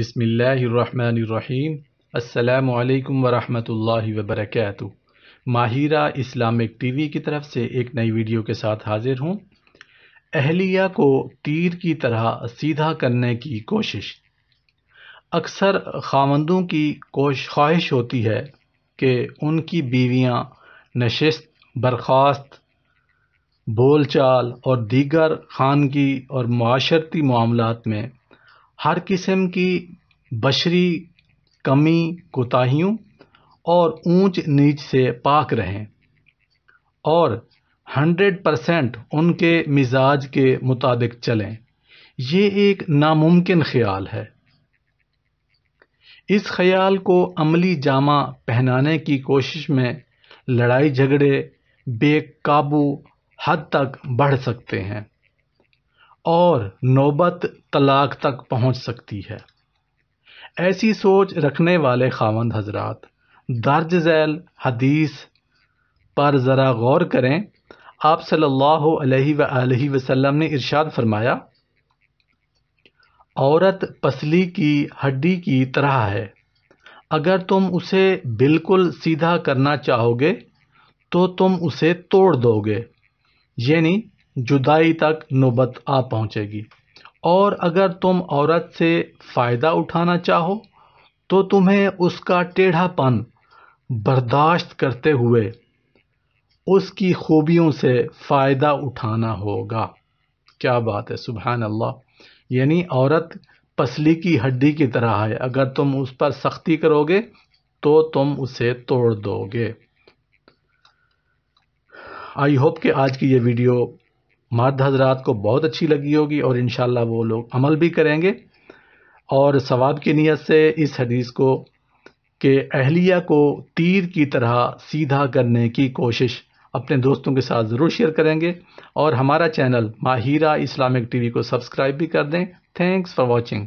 बिसमीम् अल्लाम वरहमतुल्लाहि वबरकatuh Mahira Islamic TV की तरफ से एक नई वीडियो के साथ हाजिर हूँ अहलिया को तीर की तरह सीधा करने की कोशिश अक्सर खामंदों की कोश ख्वाहिश होती है कि उनकी बीवियाँ नशस्त बर्खास्त बोल चाल और दीगर खानगी और माशरती मामलों में हर किस्म की बशरी कमी कोताहियों और ऊंच नीच से पाक रहें और हंड्रेड परसेंट उनके मिजाज के मुताबिक चलें ये एक नामुमकिन ख्याल है इस ख्याल को अमली जामा पहनाने की कोशिश में लड़ाई झगड़े बेकाबू हद तक बढ़ सकते हैं और नौबत तलाक तक पहुंच सकती है ऐसी सोच रखने वाले खावंद हजरात दर्ज झैल हदीस पर ज़रा गौर करें आप सल्लल्लाहु अलैहि वसल्लम ने इरशाद फरमाया औरत पसली की हड्डी की तरह है अगर तुम उसे बिल्कुल सीधा करना चाहोगे तो तुम उसे तोड़ दोगे यानी जुदाई तक नौबत आ पहुँचेगी और अगर तुम औरत से फ़ायदा उठाना चाहो तो तुम्हें उसका टेढ़ापन बर्दाश्त करते हुए उसकी खूबियों से फ़ायदा उठाना होगा क्या बात है सुबहान अल्लाह यानी औरत पसली की हड्डी की तरह है अगर तुम उस पर सख्ती करोगे तो तुम उसे तोड़ दोगे आई होप कि आज की ये वीडियो मर्द हजरात को बहुत अच्छी लगी होगी और इन वो लोग अमल भी करेंगे और सवाब की नीयत से इस हदीस को के अहलिया को तीर की तरह सीधा करने की कोशिश अपने दोस्तों के साथ ज़रूर शेयर करेंगे और हमारा चैनल माहिरा इस्लामिक टीवी को सब्सक्राइब भी कर दें थैंक्स फॉर वॉचिंग